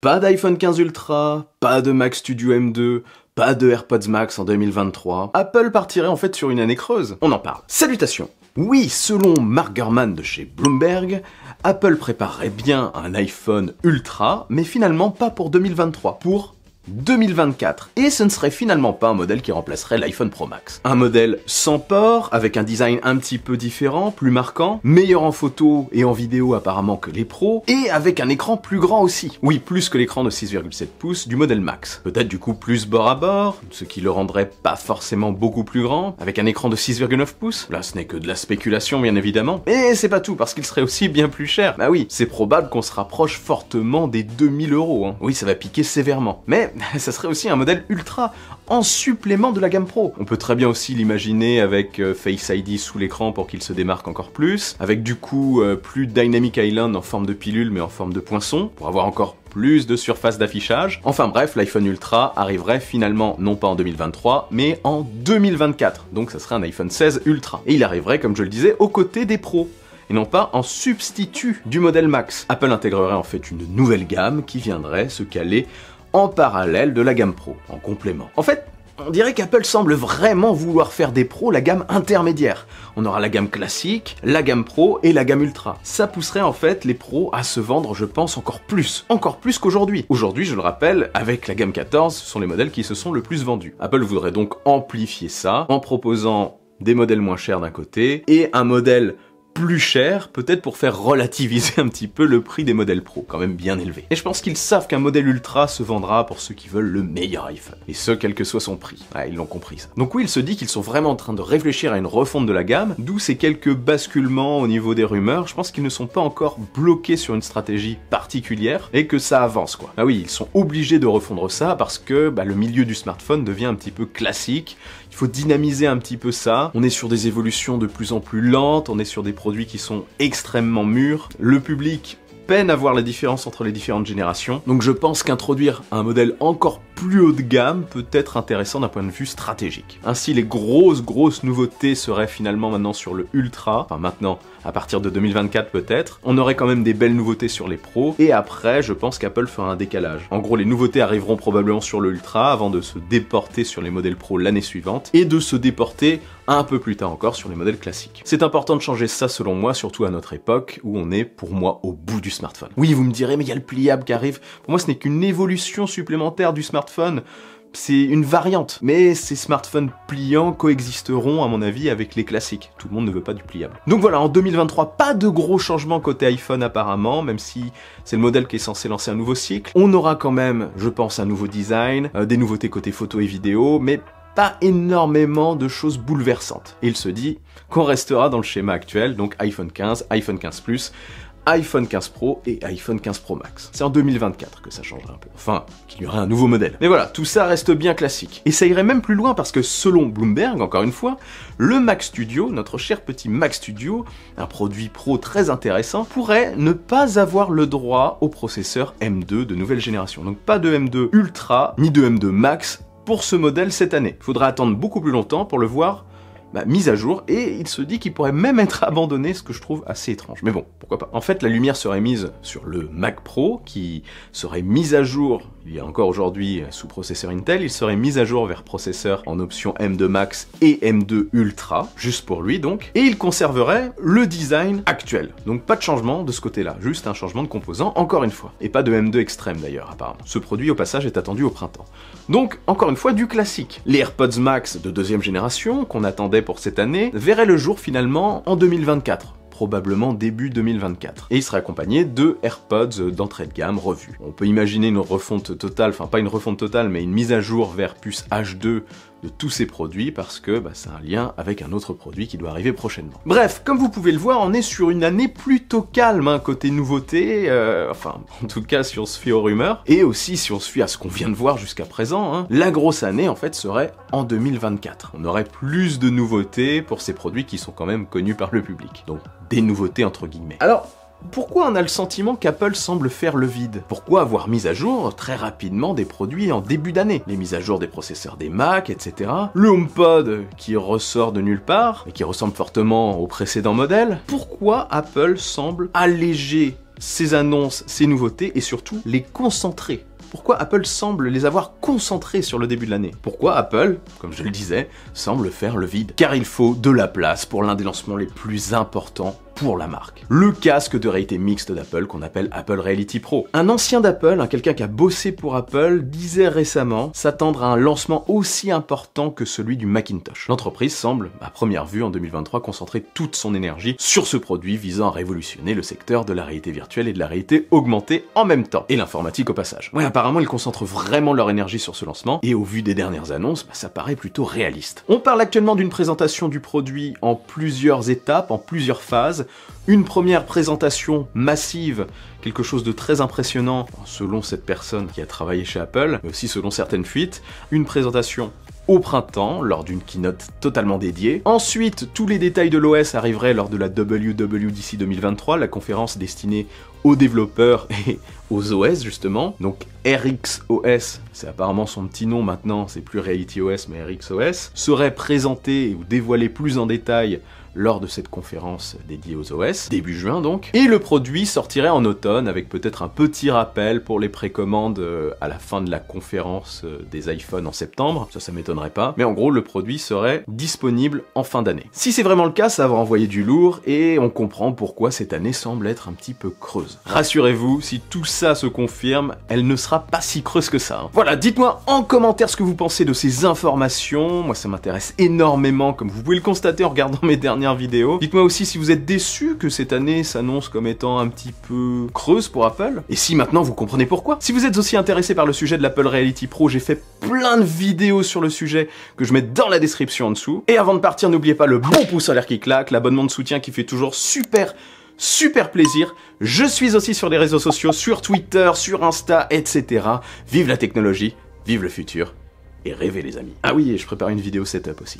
Pas d'iPhone 15 Ultra, pas de Mac Studio M2, pas de AirPods Max en 2023. Apple partirait en fait sur une année creuse. On en parle. Salutations oui, selon Mark Gurman de chez Bloomberg, Apple préparerait bien un iPhone Ultra, mais finalement pas pour 2023, pour 2024. Et ce ne serait finalement pas un modèle qui remplacerait l'iPhone Pro Max. Un modèle sans port, avec un design un petit peu différent, plus marquant, meilleur en photo et en vidéo apparemment que les pros, et avec un écran plus grand aussi. Oui, plus que l'écran de 6,7 pouces du modèle Max. Peut-être du coup plus bord à bord, ce qui le rendrait pas forcément beaucoup plus grand, avec un écran de 6,9 pouces. Là, ce n'est que de la spéculation bien évidemment. Mais c'est pas tout, parce qu'il serait aussi bien plus cher. Bah oui, c'est probable qu'on se rapproche fortement des 2000 euros. Hein. Oui, ça va piquer sévèrement. Mais ça serait aussi un modèle ultra en supplément de la gamme Pro. On peut très bien aussi l'imaginer avec euh, Face ID sous l'écran pour qu'il se démarque encore plus, avec du coup euh, plus Dynamic Island en forme de pilule mais en forme de poinçon, pour avoir encore plus de surface d'affichage. Enfin bref, l'iPhone Ultra arriverait finalement non pas en 2023, mais en 2024. Donc ça serait un iPhone 16 Ultra. Et il arriverait, comme je le disais, aux côtés des pros et non pas en substitut du modèle Max. Apple intégrerait en fait une nouvelle gamme qui viendrait se caler en parallèle de la gamme Pro, en complément. En fait, on dirait qu'Apple semble vraiment vouloir faire des pros la gamme intermédiaire. On aura la gamme classique, la gamme pro et la gamme ultra. Ça pousserait en fait les pros à se vendre, je pense, encore plus. Encore plus qu'aujourd'hui. Aujourd'hui, je le rappelle, avec la gamme 14, ce sont les modèles qui se sont le plus vendus. Apple voudrait donc amplifier ça en proposant des modèles moins chers d'un côté et un modèle plus cher, peut-être pour faire relativiser un petit peu le prix des modèles Pro, quand même bien élevé. Et je pense qu'ils savent qu'un modèle Ultra se vendra pour ceux qui veulent le meilleur iPhone. Et ce, quel que soit son prix. Ouais, ils l'ont compris ça. Donc oui, il se dit qu'ils sont vraiment en train de réfléchir à une refonte de la gamme, d'où ces quelques basculements au niveau des rumeurs. Je pense qu'ils ne sont pas encore bloqués sur une stratégie particulière et que ça avance quoi. Ah oui, ils sont obligés de refondre ça parce que bah, le milieu du smartphone devient un petit peu classique, il faut dynamiser un petit peu ça, on est sur des évolutions de plus en plus lentes, on est sur des qui sont extrêmement mûrs. Le public peine à voir la différence entre les différentes générations. Donc je pense qu'introduire un modèle encore plus haut de gamme peut être intéressant d'un point de vue stratégique. Ainsi les grosses grosses nouveautés seraient finalement maintenant sur le Ultra, enfin maintenant à partir de 2024 peut-être. On aurait quand même des belles nouveautés sur les pros, et après, je pense qu'Apple fera un décalage. En gros, les nouveautés arriveront probablement sur le Ultra avant de se déporter sur les modèles pro l'année suivante, et de se déporter un peu plus tard encore sur les modèles classiques. C'est important de changer ça selon moi, surtout à notre époque où on est pour moi au bout du smartphone. Oui, vous me direz, mais il y a le pliable qui arrive. Pour moi, ce n'est qu'une évolution supplémentaire du smartphone. C'est une variante, mais ces smartphones pliants coexisteront à mon avis avec les classiques. Tout le monde ne veut pas du pliable. Donc voilà, en 2023, pas de gros changements côté iPhone apparemment, même si c'est le modèle qui est censé lancer un nouveau cycle. On aura quand même, je pense, un nouveau design, euh, des nouveautés côté photo et vidéo, mais pas énormément de choses bouleversantes. il se dit qu'on restera dans le schéma actuel, donc iPhone 15, iPhone 15 Plus, iPhone 15 Pro et iPhone 15 Pro Max. C'est en 2024 que ça changera un peu. Enfin, qu'il y aurait un nouveau modèle. Mais voilà, tout ça reste bien classique. Et ça irait même plus loin parce que selon Bloomberg, encore une fois, le Mac Studio, notre cher petit Mac Studio, un produit pro très intéressant, pourrait ne pas avoir le droit au processeur M2 de nouvelle génération. Donc pas de M2 Ultra, ni de M2 Max, pour ce modèle cette année. Faudra attendre beaucoup plus longtemps pour le voir bah, mise à jour, et il se dit qu'il pourrait même être abandonné, ce que je trouve assez étrange. Mais bon, pourquoi pas. En fait, la lumière serait mise sur le Mac Pro, qui serait mise à jour il y encore aujourd'hui euh, sous processeur Intel, il serait mis à jour vers processeur en option M2 Max et M2 Ultra, juste pour lui donc, et il conserverait le design actuel. Donc pas de changement de ce côté-là, juste un changement de composant encore une fois, et pas de M2 extrême d'ailleurs apparemment. Ce produit au passage est attendu au printemps. Donc encore une fois du classique. Les AirPods Max de deuxième génération qu'on attendait pour cette année verraient le jour finalement en 2024 probablement début 2024. Et il sera accompagné de AirPods d'entrée de gamme revue. On peut imaginer une refonte totale, enfin pas une refonte totale, mais une mise à jour vers puce H2 de tous ces produits parce que bah, c'est un lien avec un autre produit qui doit arriver prochainement. Bref, comme vous pouvez le voir, on est sur une année plutôt calme hein, côté nouveauté, euh, enfin en tout cas si on se fie aux rumeurs, et aussi si on se fie à ce qu'on vient de voir jusqu'à présent, hein, la grosse année en fait serait en 2024. On aurait plus de nouveautés pour ces produits qui sont quand même connus par le public. Donc des nouveautés entre guillemets. Alors, pourquoi on a le sentiment qu'Apple semble faire le vide Pourquoi avoir mis à jour très rapidement des produits en début d'année Les mises à jour des processeurs des Mac, etc. Le HomePod qui ressort de nulle part et qui ressemble fortement au précédent modèle. Pourquoi Apple semble alléger ses annonces, ses nouveautés et surtout les concentrer pourquoi Apple semble les avoir concentrés sur le début de l'année. Pourquoi Apple, comme je le disais, semble faire le vide. Car il faut de la place pour l'un des lancements les plus importants pour la marque. Le casque de réalité mixte d'Apple qu'on appelle Apple Reality Pro. Un ancien d'Apple, hein, quelqu'un qui a bossé pour Apple, disait récemment s'attendre à un lancement aussi important que celui du Macintosh. L'entreprise semble, à première vue en 2023, concentrer toute son énergie sur ce produit visant à révolutionner le secteur de la réalité virtuelle et de la réalité augmentée en même temps. Et l'informatique au passage. Oui apparemment, ils concentrent vraiment leur énergie sur ce lancement, et au vu des dernières annonces, bah, ça paraît plutôt réaliste. On parle actuellement d'une présentation du produit en plusieurs étapes, en plusieurs phases, une première présentation massive, quelque chose de très impressionnant selon cette personne qui a travaillé chez Apple, mais aussi selon certaines fuites, une présentation au printemps lors d'une keynote totalement dédiée. Ensuite, tous les détails de l'OS arriveraient lors de la WWDC 2023, la conférence destinée aux développeurs et aux OS justement. Donc RxOS, c'est apparemment son petit nom maintenant, c'est plus Reality OS mais RxOS, serait présenté ou dévoilé plus en détail lors de cette conférence dédiée aux OS, début juin donc, et le produit sortirait en automne avec peut-être un petit rappel pour les précommandes euh, à la fin de la conférence euh, des iPhones en septembre, ça ça m'étonnerait pas, mais en gros le produit serait disponible en fin d'année. Si c'est vraiment le cas, ça va envoyer du lourd et on comprend pourquoi cette année semble être un petit peu creuse. Rassurez-vous, si tout ça se confirme, elle ne sera pas si creuse que ça. Hein. Voilà, dites-moi en commentaire ce que vous pensez de ces informations, moi ça m'intéresse énormément comme vous pouvez le constater en regardant mes derniers vidéo. Dites-moi aussi si vous êtes déçu que cette année s'annonce comme étant un petit peu creuse pour Apple, et si maintenant vous comprenez pourquoi. Si vous êtes aussi intéressé par le sujet de l'Apple Reality Pro, j'ai fait plein de vidéos sur le sujet que je mets dans la description en dessous. Et avant de partir, n'oubliez pas le bon pouce en l'air qui claque, l'abonnement de soutien qui fait toujours super super plaisir. Je suis aussi sur les réseaux sociaux, sur Twitter, sur Insta, etc. Vive la technologie, vive le futur, et rêvez les amis. Ah oui, et je prépare une vidéo setup aussi.